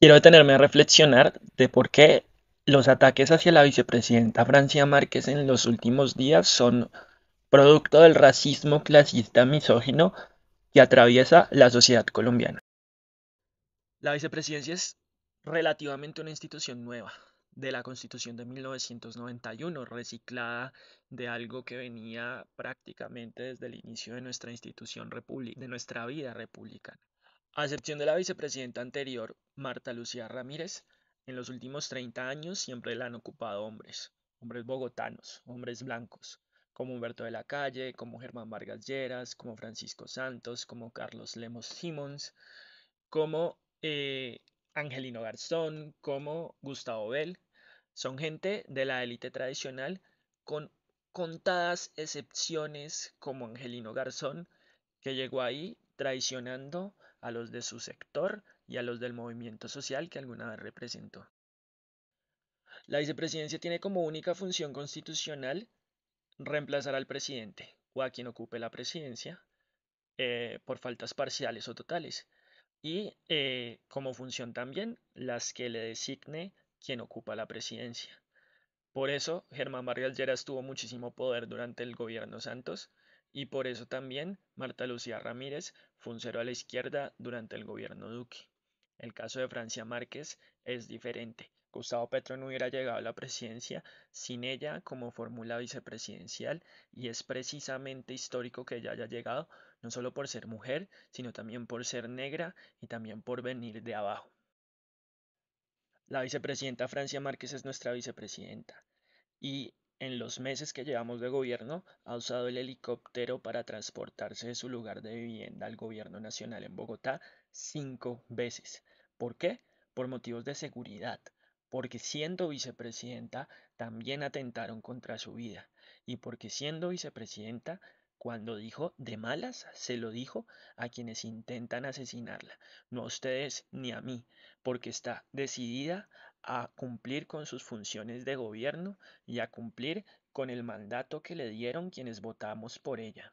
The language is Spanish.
Quiero detenerme a reflexionar de por qué los ataques hacia la vicepresidenta Francia Márquez en los últimos días son producto del racismo clasista misógino que atraviesa la sociedad colombiana. La vicepresidencia es relativamente una institución nueva de la Constitución de 1991, reciclada de algo que venía prácticamente desde el inicio de nuestra institución de nuestra vida republicana. A excepción de la vicepresidenta anterior, Marta Lucía Ramírez, en los últimos 30 años siempre la han ocupado hombres, hombres bogotanos, hombres blancos, como Humberto de la Calle, como Germán Vargas Lleras, como Francisco Santos, como Carlos Lemos Simons, como eh, Angelino Garzón, como Gustavo Bell. Son gente de la élite tradicional con contadas excepciones como Angelino Garzón, que llegó ahí traicionando a los de su sector y a los del movimiento social que alguna vez representó. La vicepresidencia tiene como única función constitucional reemplazar al presidente o a quien ocupe la presidencia eh, por faltas parciales o totales y eh, como función también las que le designe quien ocupa la presidencia. Por eso Germán Vargas Lleras tuvo muchísimo poder durante el gobierno Santos y por eso también Marta Lucía Ramírez funcionó a la izquierda durante el gobierno Duque. El caso de Francia Márquez es diferente. Gustavo Petro no hubiera llegado a la presidencia sin ella como fórmula vicepresidencial y es precisamente histórico que ella haya llegado, no solo por ser mujer, sino también por ser negra y también por venir de abajo. La vicepresidenta Francia Márquez es nuestra vicepresidenta y en los meses que llevamos de gobierno, ha usado el helicóptero para transportarse de su lugar de vivienda al gobierno nacional en Bogotá cinco veces. ¿Por qué? Por motivos de seguridad, porque siendo vicepresidenta también atentaron contra su vida y porque siendo vicepresidenta cuando dijo de malas, se lo dijo a quienes intentan asesinarla, no a ustedes ni a mí, porque está decidida a cumplir con sus funciones de gobierno y a cumplir con el mandato que le dieron quienes votamos por ella.